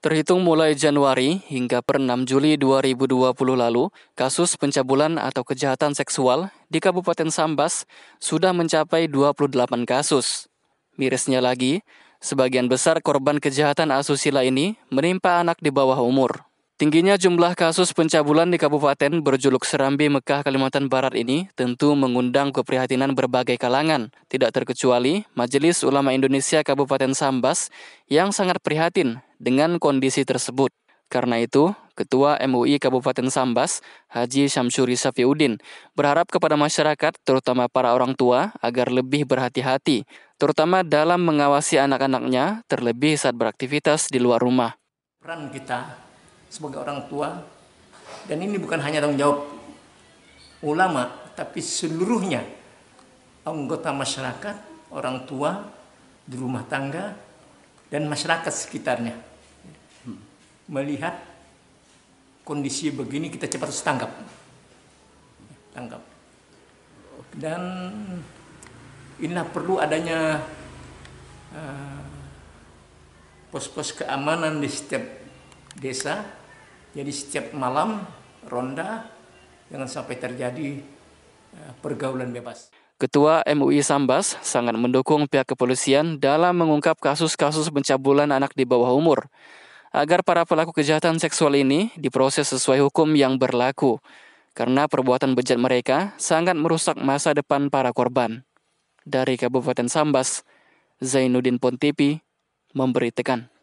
Terhitung mulai Januari hingga per 6 Juli 2020 lalu, kasus pencabulan atau kejahatan seksual di Kabupaten Sambas sudah mencapai 28 kasus. Mirisnya lagi, sebagian besar korban kejahatan asusila ini menimpa anak di bawah umur. Tingginya jumlah kasus pencabulan di kabupaten berjuluk Serambi, Mekah, Kalimantan Barat ini tentu mengundang keprihatinan berbagai kalangan, tidak terkecuali Majelis Ulama Indonesia Kabupaten Sambas yang sangat prihatin dengan kondisi tersebut. Karena itu, Ketua MUI Kabupaten Sambas, Haji Syamsuri Safiuddin, berharap kepada masyarakat, terutama para orang tua, agar lebih berhati-hati, terutama dalam mengawasi anak-anaknya, terlebih saat beraktivitas di luar rumah. Peran kita sebagai orang tua dan ini bukan hanya tanggung jawab ulama tapi seluruhnya anggota masyarakat, orang tua di rumah tangga dan masyarakat sekitarnya. Melihat kondisi begini kita cepat harus tanggap. Tanggap. Dan inilah perlu adanya eh, pos-pos uh, pos -pos keamanan di setiap desa jadi setiap malam ronda jangan sampai terjadi eh, pergaulan bebas. Ketua MUI Sambas sangat mendukung pihak kepolisian dalam mengungkap kasus-kasus pencabulan anak di bawah umur agar para pelaku kejahatan seksual ini diproses sesuai hukum yang berlaku karena perbuatan bejat mereka sangat merusak masa depan para korban. Dari Kabupaten Sambas, Zainuddin Pontipi memberitakan.